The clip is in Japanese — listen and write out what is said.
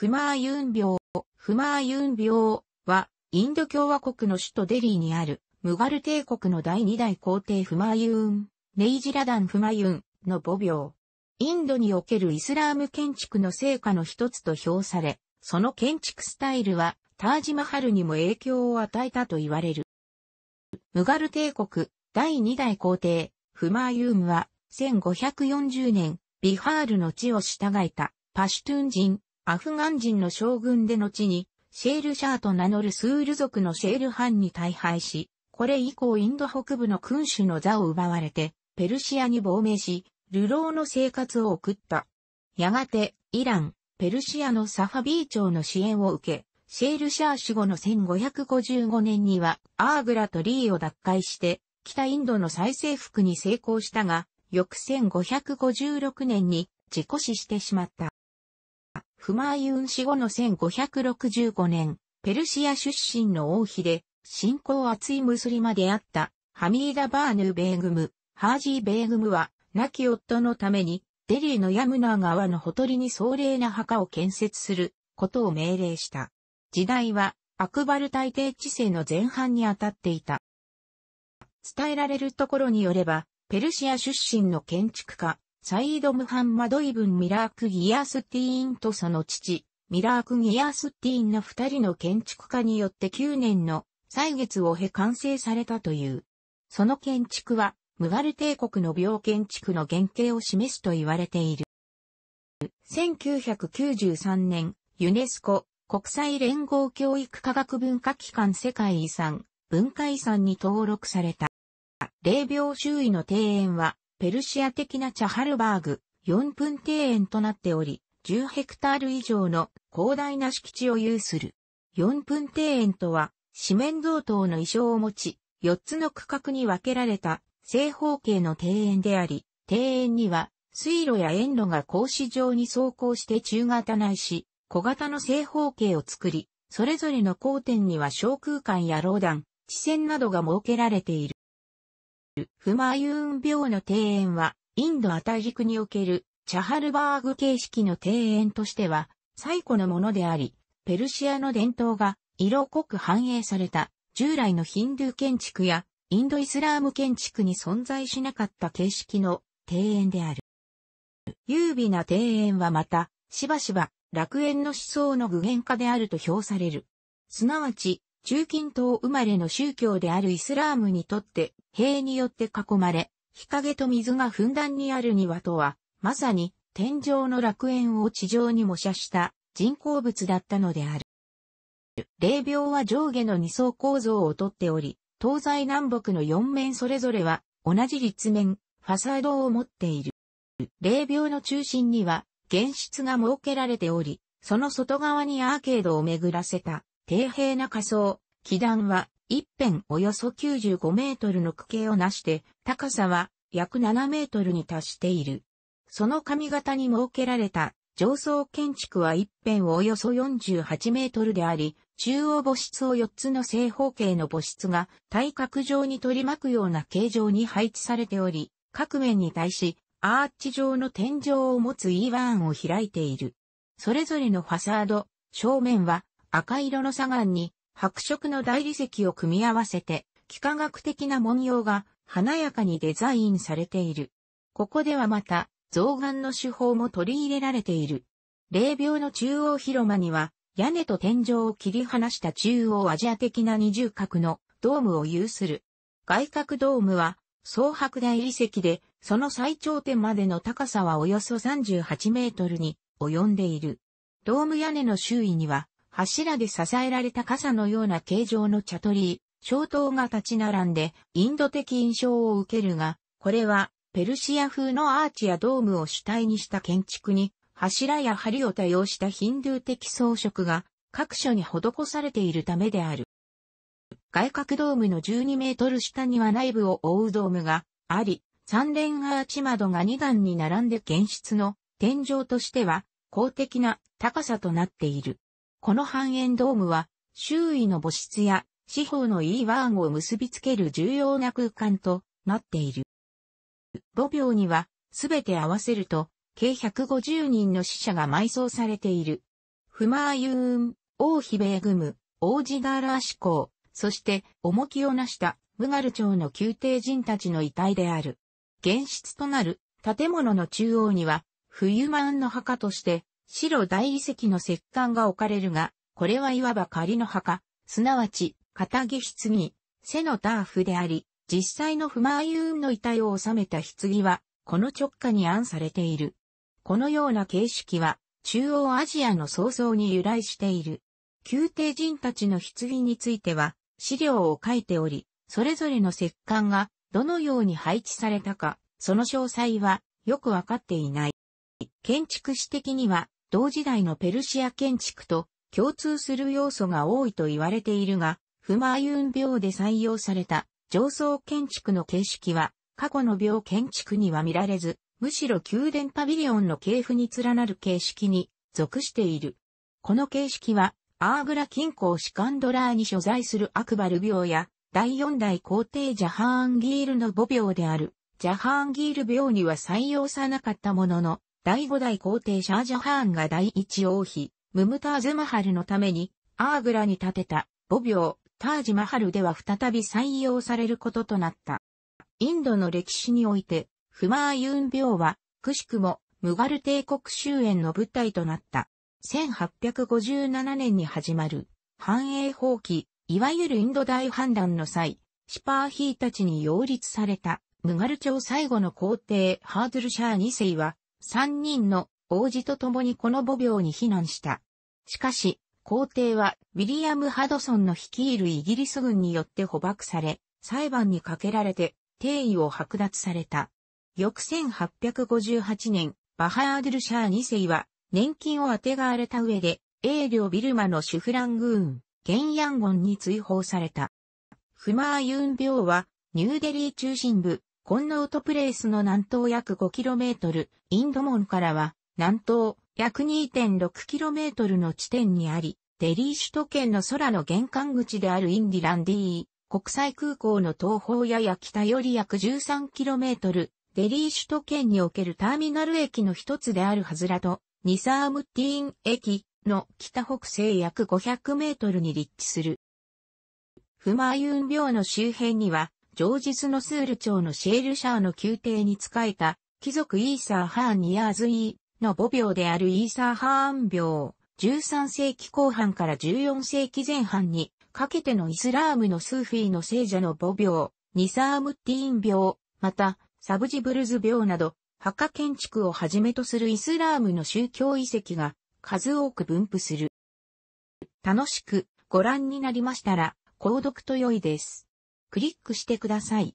フマーユン病、フマーユン病は、インド共和国の首都デリーにある、ムガル帝国の第二代皇帝フマーユン、ネイジラダンフマユンの母病。インドにおけるイスラーム建築の成果の一つと評され、その建築スタイルは、タージマハルにも影響を与えたと言われる。ムガル帝国、第二代皇帝、フマーユンは、1540年、ビハールの地を従えた、パシュトゥン人、アフガン人の将軍で後に、シェールシャーと名乗るスール族のシェール藩に大敗し、これ以降インド北部の君主の座を奪われて、ペルシアに亡命し、流浪の生活を送った。やがて、イラン、ペルシアのサファビー朝の支援を受け、シェールシャー死後の1555年には、アーグラとリーを奪回して、北インドの再征服に成功したが、翌1556年に自己死してしまった。フマーユン死後の1565年、ペルシア出身の王妃で、信仰厚いムスリマであった、ハミーダ・バーヌ・ベーグム、ハージー・ベーグムは、亡き夫のために、デリーのヤムナー川のほとりに壮麗な墓を建設することを命令した。時代は、アクバル大帝治世の前半にあたっていた。伝えられるところによれば、ペルシア出身の建築家、サイード・ムハンマド・イブン・ミラーク・ギアスティーンとその父、ミラーク・ギアスティーンの二人の建築家によって9年の歳月を経完成されたという。その建築は、ムガル帝国の病建築の原型を示すと言われている。1993年、ユネスコ国際連合教育科学文化機関世界遺産、文化遺産に登録された。霊廟周囲の庭園は、ペルシア的なチャハルバーグ、4分庭園となっており、10ヘクタール以上の広大な敷地を有する。4分庭園とは、四面同等の意匠を持ち、4つの区画に分けられた正方形の庭園であり、庭園には水路や園路が格子状に走行して中型ないし、小型の正方形を作り、それぞれの交点には小空間や廊段、地線などが設けられている。フマユーン廟の庭園は、インドア大陸におけるチャハルバーグ形式の庭園としては、最古のものであり、ペルシアの伝統が色濃く反映された、従来のヒンドゥー建築やインドイスラーム建築に存在しなかった形式の庭園である。優美な庭園はまた、しばしば楽園の思想の具現化であると評される。すなわち、中近東生まれの宗教であるイスラームにとって、塀によって囲まれ、日陰と水がふんだんにある庭とは、まさに天井の楽園を地上に模写した人工物だったのである。霊廟は上下の二層構造をとっており、東西南北の四面それぞれは同じ立面、ファサードを持っている。霊廟の中心には、原室が設けられており、その外側にアーケードを巡らせた底平な仮想、基段は一辺およそ95メートルの区形をなして、高さは約7メートルに達している。その髪型に設けられた上層建築は一辺およそ48メートルであり、中央母室を4つの正方形の母室が対角上に取り巻くような形状に配置されており、各面に対しアーチ状の天井を持つ E1 を開いている。それぞれのファサード、正面は赤色の砂岩に白色の大理石を組み合わせて、幾何学的な文様が華やかにデザインされている。ここではまた、造岩の手法も取り入れられている。霊廟の中央広間には、屋根と天井を切り離した中央アジア的な二重角のドームを有する。外角ドームは、総白大理石で、その最頂点までの高さはおよそ38メートルに及んでいる。ドーム屋根の周囲には、柱で支えられた傘のような形状の茶鳥居、小塔が立ち並んで、インド的印象を受けるが、これは、ペルシア風のアーチやドームを主体にした建築に、柱や梁を多用したヒンドゥー的装飾が各所に施されているためである。外角ドームの12メートル下には内部を覆うドームがあり、三連アーチ窓が2段に並んで現室の天井としては公的な高さとなっている。この半円ドームは、周囲の母室や四方の E ワーンを結びつける重要な空間となっている。5秒には、すべて合わせると、計150人の死者が埋葬されている。フマーユーン、王妃ベーグム、王子ガーラー志向、そして重きをなしたムガル町の宮廷人たちの遺体である。現室となる建物の中央には、冬満の墓として白大理石の石棺が置かれるが、これはいわば仮の墓、すなわち、片木棺、背のターフであり、実際の不満ユーンの遺体を収めた棺は、この直下に案されている。このような形式は、中央アジアの創造に由来している。宮廷人たちの棺については、資料を書いており、それぞれの石棺がどのように配置されたか、その詳細はよくわかっていない。建築史的には同時代のペルシア建築と共通する要素が多いと言われているが、フマーユン病で採用された上層建築の形式は過去の病建築には見られず、むしろ宮殿パビリオンの系譜に連なる形式に属している。この形式は、アーグラ近郊シカンドラーに所在するアクバル病や、第四代皇帝ジャハーンギールの母病である、ジャハーンギール病には採用さなかったものの、第五代皇帝シャージャハーンが第一王妃、ムムターズ・マハルのために、アーグラに建てた、母廟、タージ・マハルでは再び採用されることとなった。インドの歴史において、フマーユン廟は、くしくも、ムガル帝国終焉の舞台となった。1857年に始まる、繁栄放棄、いわゆるインド大反乱の際、シパーヒーたちに擁立された、ムガル朝最後の皇帝ハードルシャー2世は、三人の王子と共にこの母病に避難した。しかし、皇帝はウィリアム・ハドソンの率いるイギリス軍によって捕獲され、裁判にかけられて定位を剥奪された。翌1858年、バハードルシャー2世は年金をあてがわれた上で、英領ビルマのシュフラングーン、ゲンヤンゴンに追放された。フマーユン病はニューデリー中心部コンノートプレイスの南東約 5km、インド門からは南東約 2.6km の地点にあり、デリー首都圏の空の玄関口であるインディランディー、国際空港の東方やや北より約 13km、デリー首都圏におけるターミナル駅の一つであるはずらと、ニサームティーン駅の北北西約500メートルに立地する。フマーユン病の周辺には、ジョージ・ススール朝のシェールシャーの宮廷に仕えた、貴族イーサー・ハーン・アーズ・イーの母病であるイーサー・ハーン病、13世紀後半から14世紀前半に、かけてのイスラームのスーフィーの聖者の母病、ニサームッティーン病、また、サブジブルズ病など、墓建築をはじめとするイスラームの宗教遺跡が数多く分布する。楽しくご覧になりましたら、購読と良いです。クリックしてください。